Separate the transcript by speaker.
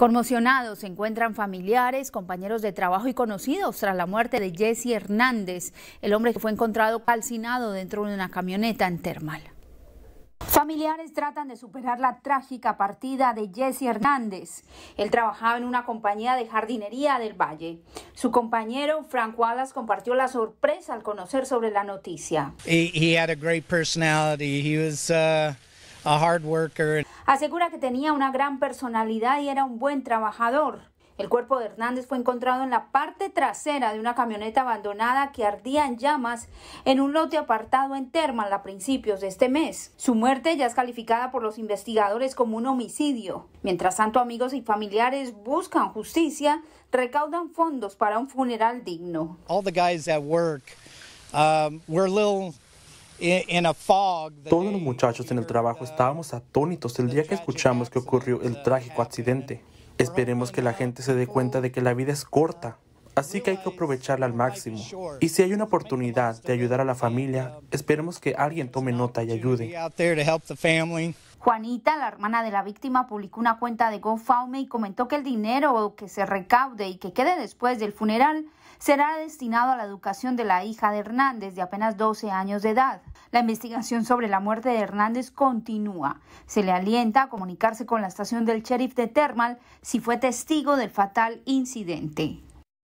Speaker 1: Conmocionados se encuentran familiares, compañeros de trabajo y conocidos tras la muerte de Jesse Hernández, el hombre que fue encontrado calcinado dentro de una camioneta en Termal. Familiares tratan de superar la trágica partida de Jesse Hernández. Él trabajaba en una compañía de jardinería del Valle. Su compañero Frank Wallace compartió la sorpresa al conocer sobre la noticia.
Speaker 2: He, he had a great personality. He was, uh a
Speaker 1: Asegura que tenía una gran personalidad y era un buen trabajador. El cuerpo de Hernández fue encontrado en la parte trasera de una camioneta abandonada que ardía en llamas en un lote apartado en Termal a principios de este mes. Su muerte ya es calificada por los investigadores como un homicidio. Mientras tanto, amigos y familiares buscan justicia, recaudan fondos para un funeral digno.
Speaker 2: All the guys at work, um, we're little... Todos los muchachos en el trabajo estábamos atónitos el día que escuchamos que ocurrió el trágico accidente. Esperemos que la gente se dé cuenta de que la vida es corta, así que hay que aprovecharla al máximo. Y si hay una oportunidad de ayudar a la familia, esperemos que alguien tome nota y ayude.
Speaker 1: Juanita, la hermana de la víctima, publicó una cuenta de GoFundMe y comentó que el dinero que se recaude y que quede después del funeral será destinado a la educación de la hija de Hernández de apenas 12 años de edad. La investigación sobre la muerte de Hernández continúa. Se le alienta a comunicarse con la estación del sheriff de Thermal si fue testigo del fatal incidente.